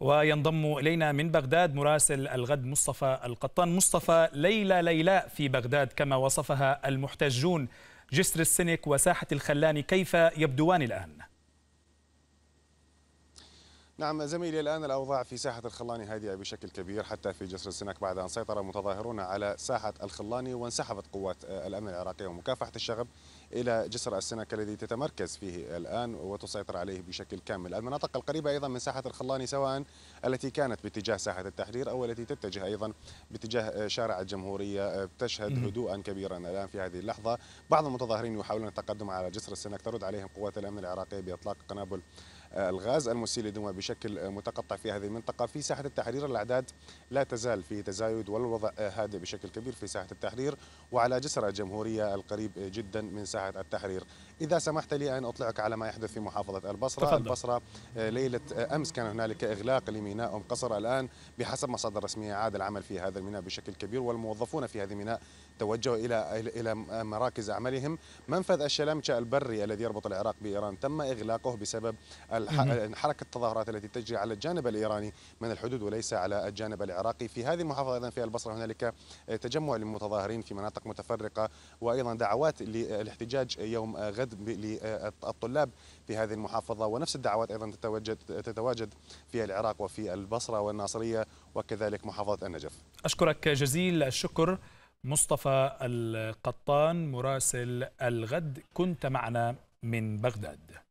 وينضم إلينا من بغداد مراسل الغد مصطفى القطان مصطفى ليلى ليلاء في بغداد كما وصفها المحتجون جسر السنك وساحة الخلاني كيف يبدوان الآن؟ نعم زميلي الآن الأوضاع في ساحة الخلاني هادئة بشكل كبير حتى في جسر السنك بعد أن سيطر المتظاهرون على ساحة الخلاني وانسحبت قوات الأمن العراقية ومكافحة الشغب إلى جسر السنك الذي تتمركز فيه الآن وتسيطر عليه بشكل كامل المناطق القريبة أيضا من ساحة الخلاني سواء التي كانت باتجاه ساحة التحرير أو التي تتجه أيضا باتجاه شارع الجمهورية تشهد هدوءا كبيرا الآن في هذه اللحظة بعض المتظاهرين يحاولون التقدم على جسر السنك ترد عليهم قوات الأمن العراقية بإطلاق قنابل الغاز المسيل للدمى بشكل متقطع في هذه المنطقة في ساحة التحرير الأعداد لا تزال في تزايد والوضع هادئ بشكل كبير في ساحة التحرير وعلى جسر الجمهورية القريب جدا من ساحة التحرير إذا سمحت لي أن أطلعك على ما يحدث في محافظة البصرة تفضل. البصرة ليلة أمس كان هنالك إغلاق لميناء أم قصر الآن بحسب مصادر رسمية عاد العمل في هذا الميناء بشكل كبير والموظفون في هذا الميناء توجهوا إلى إلى مراكز أعمالهم منفذ الشلامشة البري الذي يربط العراق بإيران تم إغلاقه بسبب حركه التظاهرات التي تجري على الجانب الايراني من الحدود وليس على الجانب العراقي في هذه المحافظه ايضا في البصره هنالك آه، تجمع للمتظاهرين في مناطق متفرقه وايضا دعوات للاحتجاج يوم غد للطلاب في هذه المحافظه ونفس الدعوات ايضا تتواجد تتواجد في العراق وفي البصره والناصريه وكذلك محافظه النجف. اشكرك جزيل الشكر مصطفى القطان مراسل الغد كنت معنا من بغداد